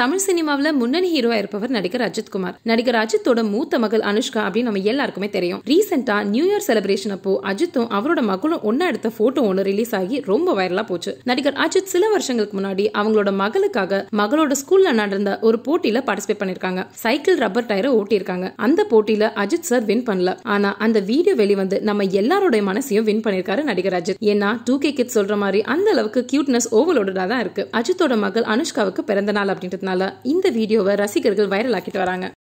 தமிழ் சினிமாவில் முன்னணி ஹீரோவா இருப்பவர் நடிகர் அஜித்குமார் நடிகர் அஜித்தோட மூத்த மகள் அனுஷ்கா அப்படின்னு நம்ம எல்லாருக்குமே தெரியும் ரீசெண்டா நியூ இயர் செலிபிரேஷன் அப்போ அஜித்தும் அவரோட மகளும் ஒன்னா எடுத்த போட்டோ ஒன்று ரிலீஸ் ஆகி ரொம்ப வைரலா போச்சு நடிகர் அஜித் சில வருஷங்களுக்கு முன்னாடி அவங்களோட மகளுக்காக மகளோட ஸ்கூல்ல நடந்த ஒரு போட்டியில பார்ட்டிசிபேட் பண்ணிருக்காங்க சைக்கிள் ரப்பர் டயரை ஓட்டியிருக்காங்க அந்த போட்டியில அஜித் சார் வின் பண்ணல ஆனா அந்த வீடியோ வெளிவந்து நம்ம எல்லாருடைய மனசையும் வின் பண்ணிருக்காரு நடிகர் அஜித் ஏன்னா டூ கே கிட் சொல்ற மாதிரி அந்த அளவுக்கு கியூட்னஸ் ஓவர்லோடடா தான் இருக்கு அஜித்தோட மகள் அனுஷ்காவுக்கு பிறந்த நாள் அப்படின்றது காரணத்தினால இந்த வீடியோவை ரசிகர்கள் வைரல் ஆக்கிட்டு வராங்க